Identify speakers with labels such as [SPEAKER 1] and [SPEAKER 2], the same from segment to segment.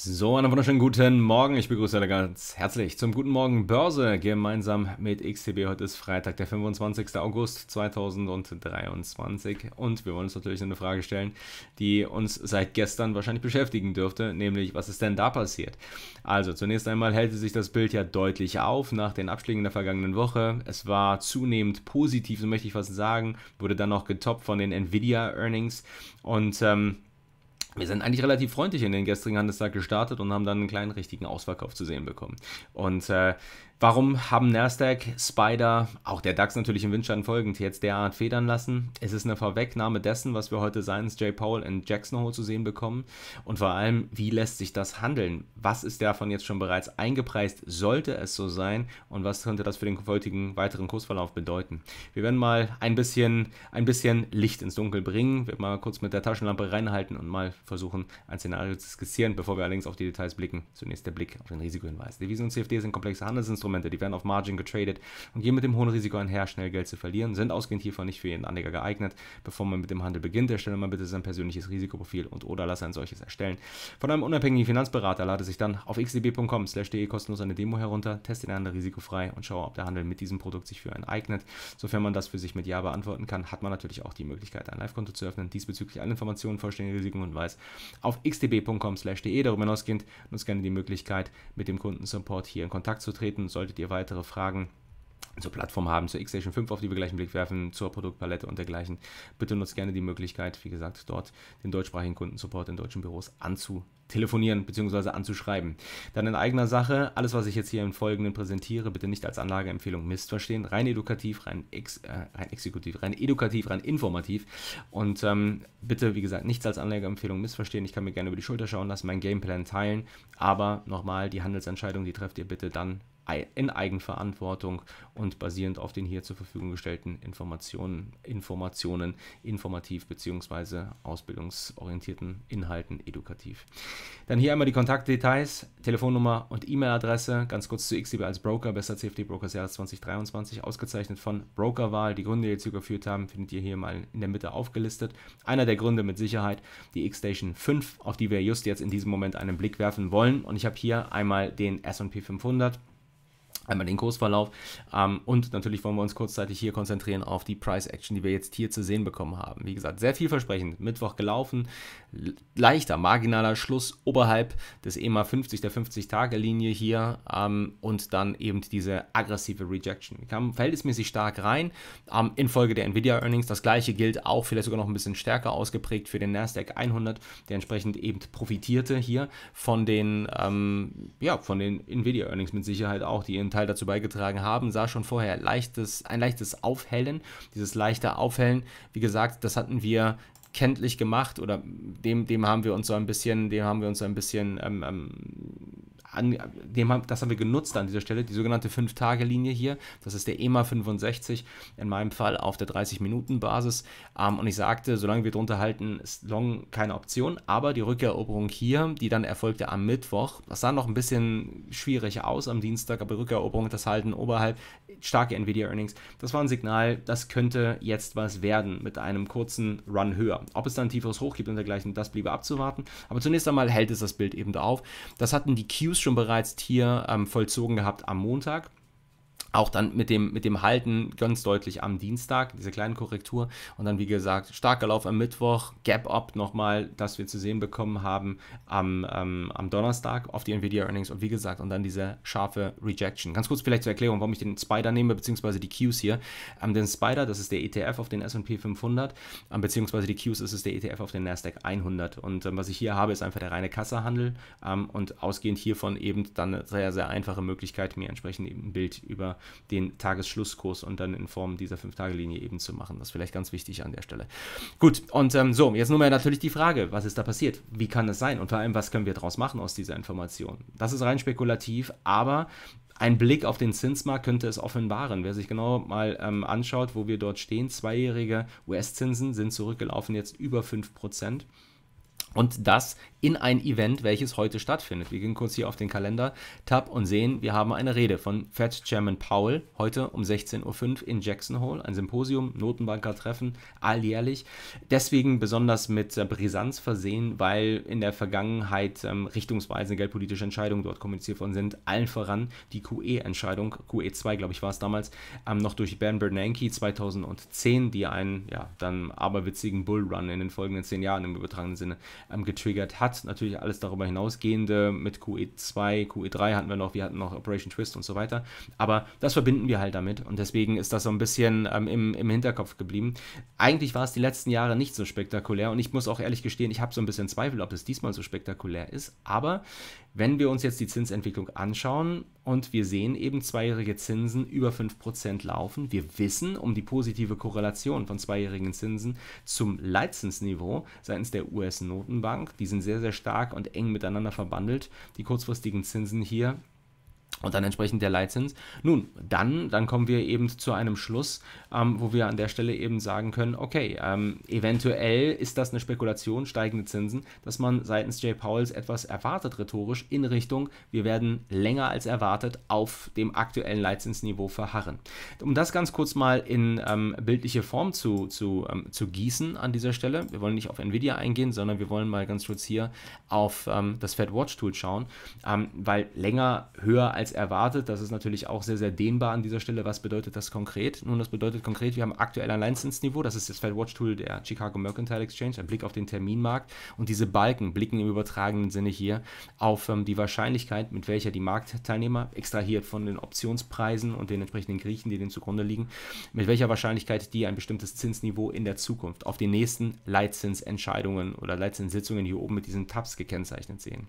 [SPEAKER 1] So, einen wunderschönen guten Morgen. Ich begrüße alle ganz herzlich zum Guten Morgen Börse gemeinsam mit XTB. Heute ist Freitag, der 25. August 2023 und wir wollen uns natürlich eine Frage stellen, die uns seit gestern wahrscheinlich beschäftigen dürfte, nämlich was ist denn da passiert? Also, zunächst einmal hält sich das Bild ja deutlich auf nach den Abschlägen der vergangenen Woche. Es war zunehmend positiv, so möchte ich fast sagen, wurde dann noch getoppt von den Nvidia Earnings und ähm, wir sind eigentlich relativ freundlich in den gestrigen Handelstag gestartet und haben dann einen kleinen richtigen Ausverkauf zu sehen bekommen. Und äh, Warum haben Nasdaq, Spider, auch der DAX natürlich im Windschatten folgend jetzt derart federn lassen? Es ist eine Vorwegnahme dessen, was wir heute seitens Jay Powell in Jackson Hole zu sehen bekommen. Und vor allem, wie lässt sich das handeln? Was ist davon jetzt schon bereits eingepreist? Sollte es so sein? Und was könnte das für den heutigen weiteren Kursverlauf bedeuten? Wir werden mal ein bisschen, ein bisschen Licht ins Dunkel bringen. Wir werden mal kurz mit der Taschenlampe reinhalten und mal versuchen, ein Szenario zu skizzieren. Bevor wir allerdings auf die Details blicken, zunächst der Blick auf den Risikohinweis. Devisen und CFD sind komplexe Handelsinstrumente Instrumente, die werden auf Margin getradet und gehen mit dem hohen Risiko einher, schnell Geld zu verlieren, sind ausgehend hiervon nicht für jeden Anleger geeignet. Bevor man mit dem Handel beginnt, erstelle mal bitte sein persönliches Risikoprofil und oder lasse ein solches erstellen. Von einem unabhängigen Finanzberater lade sich dann auf xdb.com/de kostenlos eine Demo herunter, teste den Handel risikofrei und schaue, ob der Handel mit diesem Produkt sich für einen eignet. Sofern man das für sich mit Ja beantworten kann, hat man natürlich auch die Möglichkeit, ein Live-Konto zu öffnen. Diesbezüglich alle Informationen, vollständige Risiken und Weiß auf xdb.com/de. Darüber hinausgehend nutzt gerne die Möglichkeit, mit dem Kundensupport hier in Kontakt zu treten. Solltet ihr weitere Fragen zur Plattform haben, zur X-Station 5, auf die wir gleich einen Blick werfen, zur Produktpalette und dergleichen, bitte nutzt gerne die Möglichkeit, wie gesagt, dort den deutschsprachigen Kundensupport in deutschen Büros anzutelefonieren bzw. anzuschreiben. Dann in eigener Sache, alles, was ich jetzt hier im Folgenden präsentiere, bitte nicht als Anlageempfehlung missverstehen. Rein edukativ, rein, ex, äh, rein exekutiv, rein edukativ, rein informativ. Und ähm, bitte, wie gesagt, nichts als Anlageempfehlung missverstehen. Ich kann mir gerne über die Schulter schauen lassen, meinen Gameplan teilen. Aber nochmal, die Handelsentscheidung, die trefft ihr bitte dann in Eigenverantwortung und basierend auf den hier zur Verfügung gestellten Informationen, Informationen informativ bzw. ausbildungsorientierten Inhalten edukativ. Dann hier einmal die Kontaktdetails, Telefonnummer und E-Mail-Adresse. Ganz kurz zu XDB als Broker, bester CFD-Broker des Jahres 2023, ausgezeichnet von Brokerwahl. Die Gründe, die dazu geführt haben, findet ihr hier mal in der Mitte aufgelistet. Einer der Gründe mit Sicherheit die X-Station 5, auf die wir just jetzt in diesem Moment einen Blick werfen wollen. Und ich habe hier einmal den SP 500 einmal den Kursverlauf ähm, und natürlich wollen wir uns kurzzeitig hier konzentrieren auf die Price Action, die wir jetzt hier zu sehen bekommen haben. Wie gesagt, sehr vielversprechend, Mittwoch gelaufen, leichter, marginaler Schluss oberhalb des EMA 50, der 50-Tage-Linie hier ähm, und dann eben diese aggressive Rejection. Wir kamen verhältnismäßig stark rein ähm, infolge der Nvidia-Earnings. Das gleiche gilt auch vielleicht sogar noch ein bisschen stärker ausgeprägt für den Nasdaq 100, der entsprechend eben profitierte hier von den, ähm, ja, von den Nvidia-Earnings mit Sicherheit auch, die ihren Teil dazu beigetragen haben, sah schon vorher leichtes, ein leichtes Aufhellen. Dieses leichte Aufhellen, wie gesagt, das hatten wir kenntlich gemacht oder dem, dem haben wir uns so ein bisschen, dem haben wir uns so ein bisschen ähm, ähm, an, dem das haben wir genutzt an dieser Stelle, die sogenannte 5-Tage-Linie hier. Das ist der EMA 65, in meinem Fall auf der 30-Minuten-Basis. Ähm, und ich sagte, solange wir drunter halten, ist Long keine Option, aber die Rückeroberung hier, die dann erfolgte am Mittwoch, das sah noch ein bisschen schwierig aus am Dienstag, aber Rückeroberung, das Halten oberhalb, starke Nvidia-Earnings, das war ein Signal, das könnte jetzt was werden mit einem kurzen Run höher. Ob es dann ein tieferes Hoch gibt und dergleichen, das bliebe abzuwarten. Aber zunächst einmal hält es das Bild eben da auf. Das hatten die Qs schon schon bereits hier ähm, vollzogen gehabt am Montag auch dann mit dem, mit dem Halten ganz deutlich am Dienstag, diese kleine Korrektur. Und dann, wie gesagt, starker Lauf am Mittwoch, Gap-Up nochmal, das wir zu sehen bekommen haben am, ähm, am Donnerstag auf die Nvidia Earnings. Und wie gesagt, und dann diese scharfe Rejection. Ganz kurz vielleicht zur Erklärung, warum ich den Spider nehme, beziehungsweise die Qs hier. Ähm, den Spider, das ist der ETF auf den SP 500, ähm, beziehungsweise die Qs, das ist der ETF auf den NASDAQ 100. Und ähm, was ich hier habe, ist einfach der reine Kassehandel. Ähm, und ausgehend hiervon eben dann eine sehr, sehr einfache Möglichkeit, mir entsprechend eben ein Bild über den Tagesschlusskurs und dann in Form dieser 5-Tage-Linie eben zu machen. Das ist vielleicht ganz wichtig an der Stelle. Gut, und ähm, so, jetzt nun mal natürlich die Frage, was ist da passiert? Wie kann das sein? Und vor allem, was können wir daraus machen aus dieser Information? Das ist rein spekulativ, aber ein Blick auf den Zinsmarkt könnte es offenbaren. Wer sich genau mal ähm, anschaut, wo wir dort stehen, zweijährige US-Zinsen sind zurückgelaufen, jetzt über 5%. Und das in ein Event, welches heute stattfindet. Wir gehen kurz hier auf den Kalender-Tab und sehen, wir haben eine Rede von Fed Chairman Powell heute um 16.05 Uhr in Jackson Hole. Ein Symposium, Notenbankertreffen, alljährlich. Deswegen besonders mit äh, Brisanz versehen, weil in der Vergangenheit ähm, richtungsweisende geldpolitische Entscheidungen dort kommuniziert worden sind. Allen voran die QE-Entscheidung, QE2, glaube ich, war es damals, ähm, noch durch Ben Bernanke 2010, die einen ja, dann aberwitzigen Bullrun in den folgenden zehn Jahren im übertragenen Sinne ähm, getriggert hat. Natürlich alles darüber hinausgehende mit QE2, QE3 hatten wir noch, wir hatten noch Operation Twist und so weiter. Aber das verbinden wir halt damit und deswegen ist das so ein bisschen ähm, im, im Hinterkopf geblieben. Eigentlich war es die letzten Jahre nicht so spektakulär und ich muss auch ehrlich gestehen, ich habe so ein bisschen Zweifel, ob es diesmal so spektakulär ist. Aber wenn wir uns jetzt die Zinsentwicklung anschauen, und wir sehen eben zweijährige Zinsen über 5% laufen. Wir wissen um die positive Korrelation von zweijährigen Zinsen zum Leitzinsniveau seitens der US-Notenbank. Die sind sehr, sehr stark und eng miteinander verbandelt, die kurzfristigen Zinsen hier und dann entsprechend der Leitzins. Nun, dann, dann kommen wir eben zu einem Schluss, ähm, wo wir an der Stelle eben sagen können, okay, ähm, eventuell ist das eine Spekulation, steigende Zinsen, dass man seitens Jay Powells etwas erwartet rhetorisch in Richtung, wir werden länger als erwartet auf dem aktuellen Leitzinsniveau verharren. Um das ganz kurz mal in ähm, bildliche Form zu, zu, ähm, zu gießen an dieser Stelle, wir wollen nicht auf Nvidia eingehen, sondern wir wollen mal ganz kurz hier auf ähm, das Fed Watch Tool schauen, ähm, weil länger, höher als als erwartet. Das ist natürlich auch sehr, sehr dehnbar an dieser Stelle. Was bedeutet das konkret? Nun, das bedeutet konkret, wir haben aktuell ein Leitzinsniveau. Das ist das fedwatch Tool der Chicago Mercantile Exchange, ein Blick auf den Terminmarkt. Und diese Balken blicken im übertragenen Sinne hier auf ähm, die Wahrscheinlichkeit, mit welcher die Marktteilnehmer, extrahiert von den Optionspreisen und den entsprechenden Griechen, die denen zugrunde liegen, mit welcher Wahrscheinlichkeit die ein bestimmtes Zinsniveau in der Zukunft auf den nächsten Leitzinsentscheidungen oder Leitzinssitzungen hier oben mit diesen Tabs gekennzeichnet sehen.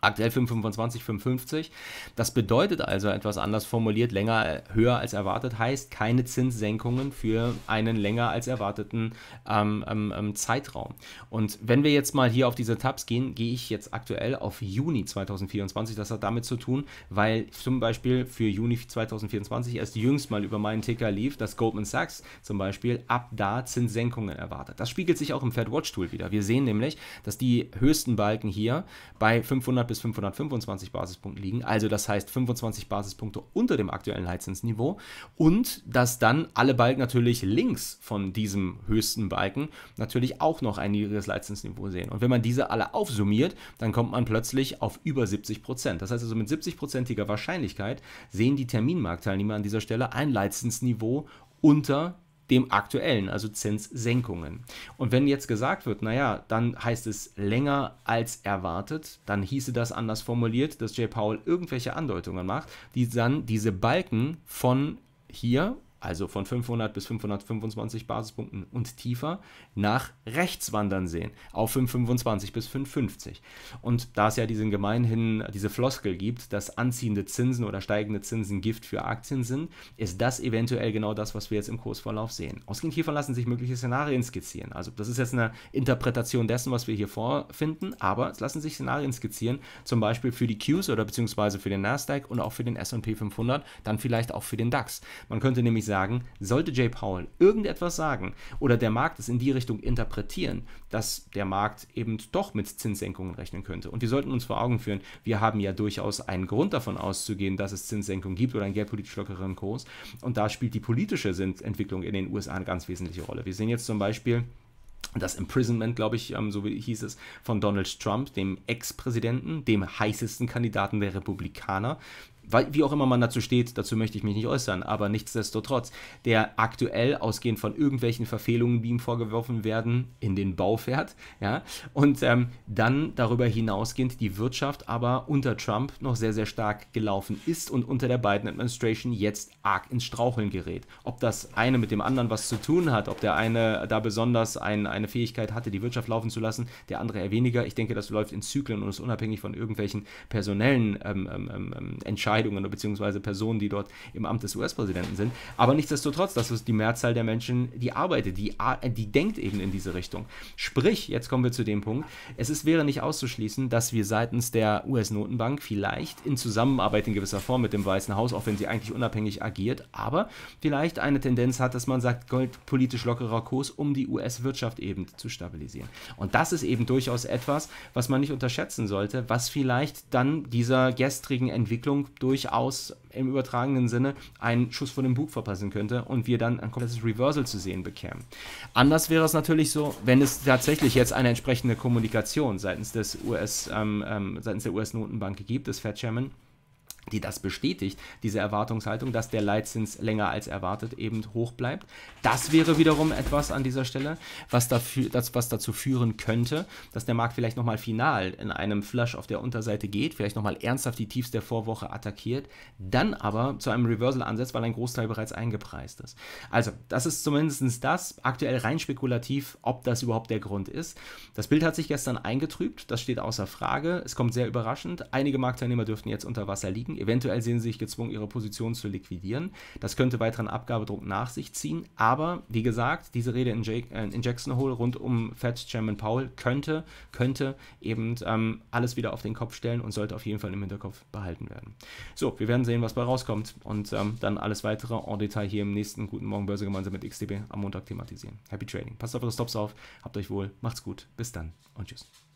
[SPEAKER 1] Aktuell 5,25, 5,50. Das bedeutet also etwas anders formuliert, länger äh, höher als erwartet heißt keine Zinssenkungen für einen länger als erwarteten ähm, ähm, ähm, Zeitraum. Und wenn wir jetzt mal hier auf diese Tabs gehen, gehe ich jetzt aktuell auf Juni 2024. Das hat damit zu tun, weil zum Beispiel für Juni 2024 erst jüngst mal über meinen Ticker lief, dass Goldman Sachs zum Beispiel ab da Zinssenkungen erwartet. Das spiegelt sich auch im Fed Watch Tool wieder. Wir sehen nämlich, dass die höchsten Balken hier bei 500 bis 525 Basispunkten liegen, also das heißt 25 Basispunkte unter dem aktuellen Leitzinsniveau. und dass dann alle Balken natürlich links von diesem höchsten Balken natürlich auch noch ein niedriges Leitzinsniveau sehen. Und wenn man diese alle aufsummiert, dann kommt man plötzlich auf über 70 Prozent. Das heißt also mit 70-prozentiger Wahrscheinlichkeit sehen die Terminmarktteilnehmer an dieser Stelle ein Leitzinsniveau unter dem aktuellen, also Zinssenkungen. Und wenn jetzt gesagt wird, naja, dann heißt es länger als erwartet, dann hieße das anders formuliert, dass Jay Powell irgendwelche Andeutungen macht, die dann diese Balken von hier also von 500 bis 525 Basispunkten und tiefer, nach rechts wandern sehen, auf 525 bis 550. Und da es ja diesen gemeinhin diese Floskel gibt, dass anziehende Zinsen oder steigende Zinsen Gift für Aktien sind, ist das eventuell genau das, was wir jetzt im Kursverlauf sehen. Ausgehend hiervon lassen sich mögliche Szenarien skizzieren. Also das ist jetzt eine Interpretation dessen, was wir hier vorfinden, aber es lassen sich Szenarien skizzieren, zum Beispiel für die Qs oder beziehungsweise für den Nasdaq und auch für den S&P 500, dann vielleicht auch für den DAX. Man könnte nämlich sagen, sollte Jay Powell irgendetwas sagen oder der Markt es in die Richtung interpretieren, dass der Markt eben doch mit Zinssenkungen rechnen könnte. Und wir sollten uns vor Augen führen, wir haben ja durchaus einen Grund davon auszugehen, dass es Zinssenkungen gibt oder einen geldpolitisch lockeren Kurs. Und da spielt die politische Entwicklung in den USA eine ganz wesentliche Rolle. Wir sehen jetzt zum Beispiel, das Imprisonment, glaube ich, ähm, so hieß es, von Donald Trump, dem Ex-Präsidenten, dem heißesten Kandidaten der Republikaner, wie auch immer man dazu steht, dazu möchte ich mich nicht äußern, aber nichtsdestotrotz, der aktuell ausgehend von irgendwelchen Verfehlungen, die ihm vorgeworfen werden, in den Bau fährt, ja, und ähm, dann darüber hinausgehend die Wirtschaft aber unter Trump noch sehr, sehr stark gelaufen ist und unter der Biden Administration jetzt arg ins Straucheln gerät. Ob das eine mit dem anderen was zu tun hat, ob der eine da besonders ein, eine Fähigkeit hatte, die Wirtschaft laufen zu lassen, der andere eher weniger. Ich denke, das läuft in Zyklen und ist unabhängig von irgendwelchen personellen ähm, ähm, ähm, ähm Entscheidungen Entscheidungen bzw. Personen, die dort im Amt des US-Präsidenten sind. Aber nichtsdestotrotz, das ist die Mehrzahl der Menschen, die arbeitet, die, die denkt eben in diese Richtung. Sprich, jetzt kommen wir zu dem Punkt, es ist, wäre nicht auszuschließen, dass wir seitens der US-Notenbank vielleicht in Zusammenarbeit in gewisser Form mit dem Weißen Haus, auch wenn sie eigentlich unabhängig agiert, aber vielleicht eine Tendenz hat, dass man sagt, goldpolitisch lockerer Kurs, um die US-Wirtschaft eben zu stabilisieren. Und das ist eben durchaus etwas, was man nicht unterschätzen sollte, was vielleicht dann dieser gestrigen Entwicklung durch durchaus im übertragenen Sinne einen Schuss vor dem Bug verpassen könnte und wir dann ein komplettes Reversal zu sehen bekämen. Anders wäre es natürlich so, wenn es tatsächlich jetzt eine entsprechende Kommunikation seitens, des US, ähm, ähm, seitens der US-Notenbank gibt, des Fed Chairman, die das bestätigt, diese Erwartungshaltung, dass der Leitzins länger als erwartet eben hoch bleibt. Das wäre wiederum etwas an dieser Stelle, was, dafür, das, was dazu führen könnte, dass der Markt vielleicht nochmal final in einem Flush auf der Unterseite geht, vielleicht nochmal ernsthaft die Tiefs der Vorwoche attackiert, dann aber zu einem Reversal ansetzt, weil ein Großteil bereits eingepreist ist. Also, das ist zumindest das, aktuell rein spekulativ, ob das überhaupt der Grund ist. Das Bild hat sich gestern eingetrübt, das steht außer Frage, es kommt sehr überraschend, einige Marktteilnehmer dürften jetzt unter Wasser liegen, Eventuell sehen sie sich gezwungen, ihre Position zu liquidieren. Das könnte weiteren Abgabedruck nach sich ziehen. Aber wie gesagt, diese Rede in, Jake, äh, in Jackson Hole rund um Fed-Chairman Powell könnte, könnte eben ähm, alles wieder auf den Kopf stellen und sollte auf jeden Fall im Hinterkopf behalten werden. So, wir werden sehen, was bei rauskommt und ähm, dann alles weitere en Detail hier im nächsten Guten Morgen Börse gemeinsam mit XTB am Montag thematisieren. Happy Trading. Passt auf eure Stops auf, habt euch wohl, macht's gut, bis dann und tschüss.